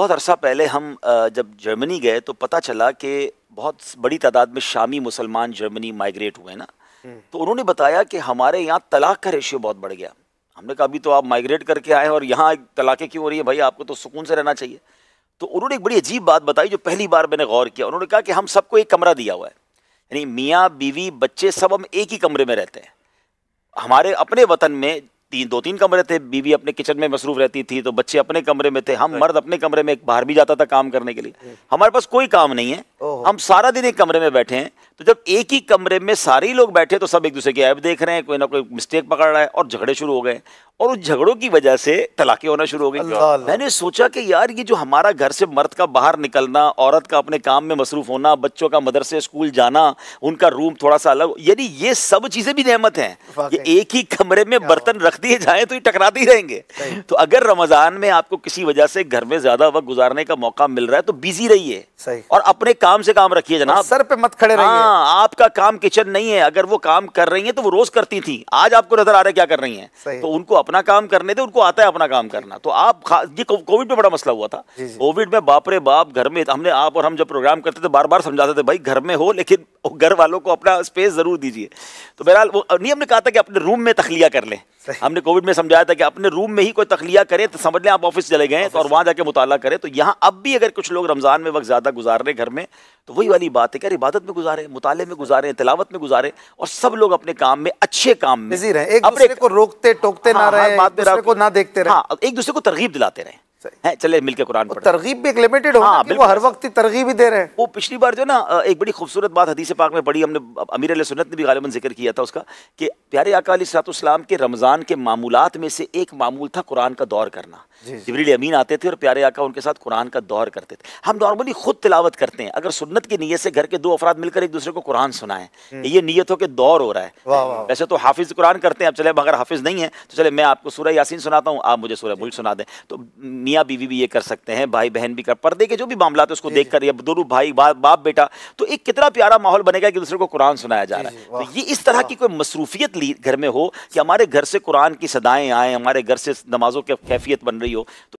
बहुत अरसा पहले हम जब जर्मनी गए तो पता चला कि बहुत बड़ी तादाद में शामी मुसलमान जर्मनी माइग्रेट हुए ना हम्म। तो उन्होंने बताया कि हमारे यहाँ तलाक का रेशियो बहुत बढ़ गया हमने कहा अभी तो आप माइग्रेट करके आए और यहाँ तलाक़ें क्यों हो रही है भाई आपको तो सुकून से रहना चाहिए तो उन्होंने एक बड़ी अजीब बात बताई जो पहली बार मैंने गौर किया उन्होंने कहा कि हम सबको एक कमरा दिया हुआ है यानी मियाँ बीवी बच्चे सब हम एक ही कमरे में रहते हैं हमारे अपने वतन में तीन दो तीन कमरे थे बीवी अपने किचन में मसरूफ रहती थी तो बच्चे अपने कमरे में थे हम मर्द अपने कमरे में बाहर भी जाता था काम करने के लिए हमारे पास कोई काम नहीं है हम सारा दिन एक कमरे में बैठे हैं तो जब एक ही कमरे में सारे लोग बैठे तो सब एक दूसरे की ऐप देख रहे हैं कोई ना कोई मिस्टेक पकड़ रहा है और झगड़े शुरू हो गए और उस झगड़ों की वजह से तलाके होना शुरू हो गई मैंने सोचा कि यार ये जो हमारा घर से मर्द का बाहर निकलना औरत का अपने काम में मसरूफ होना बच्चों का मदरसे स्कूल जाना उनका रूम थोड़ा सा अलग यानी ये सब चीज़ें भी नहमत हैं ये एक ही कमरे में बर्तन रख दिए जाए तो ये टकराते ही रहेंगे तो अगर रमज़ान में आपको किसी वजह से घर में ज़्यादा वक्त गुजारने का मौका मिल रहा है तो बिजी रहिए और अपने काम से काम रखिए जनाब सर पे मत खड़े हाँ आपका काम किचन नहीं है अगर वो काम कर रही है तो वो रोज़ करती थी आज आपको नजर आ रहा है क्या कर रही है तो उनको अपना काम करने दे उनको आता है अपना काम करना तो आप ये कोविड में बड़ा मसला हुआ था कोविड में बाप रे बाप घर में हमने आप और हम जब प्रोग्राम करते थे बार बार समझाते थे भाई घर में हो लेकिन घर वालों को अपना स्पेस जरूर दीजिए तो बहरहाल वो नहीं हमने कहा था कि अपने रूम में तखलिया कर लें हमने कोविड में समझाया था कि अपने रूम में ही कोई तखलिया करें तो समझ लें आप ऑफिस चले गए तो और वहाँ जाके मुताला करें तो यहाँ अब भी अगर कुछ लोग रमज़ान में वक्त ज़्यादा गुजार रहे घर में तो वही वाली बात है कि इबादत में गुजारे मुताले में गुजारे तिलावत में गुजारे और सब लोग अपने काम में अच्छे काम में रहे एक दूसरे को रोकते टोकते हाँ, ना रहे रहे हाँ, एक दूसरे को तरगीब दिलाते रहे है चले मिलकर कुरान पढ़ तरगीब भी एक लिमिटेड हो हाँ, वो हर वक्त ही तरगीब ही दे रहे हैं वो पिछली बार जो ना एक बड़ी खूबसूरत बात हदीस पाक में पढ़ी हमने अमीर सुन्नत ने भी गालिबन जिक्र किया था उसका कि प्यारे अकालीसलाम के रमज़ान के मामूलत में से एक मामूल था कुरान का दौर करना जबरील अमीन आते थे और प्यारे आका उनके साथ कुरान का दौर करते थे हम नॉर्मली खुद तिलावत करते हैं अगर सुन्नत की नीयत से घर के दो अफराद मिलकर एक दूसरे को कुरान सुनाएं हम्म। ये नीयत हो के दौर हो रहा है वैसे तो हाफिज़ कुरान करते हैं अब चले अगर हाफिज़ नहीं है तो चले मैं आपको सूर्य यासीन सुनाता हूँ आप मुझे सूर्य मुल्क सुना दें तो मियाँ बीवी भी ये कर सकते हैं भाई बहन भी कर पर्दे के जो भी मामला है उसको देख कर या दोनों भाई बा, बाप बेटा तो एक कितना प्यारा माहौल बनेगा कि दूसरे को कुरान सुनाया जा रहा है तो ये इस तरह की कोई मसरूफियत घर में हो कि हमारे घर से कुरान की सदाएँ आएँ हमारे घर से नमाजों की कैफियत बन रही हो तो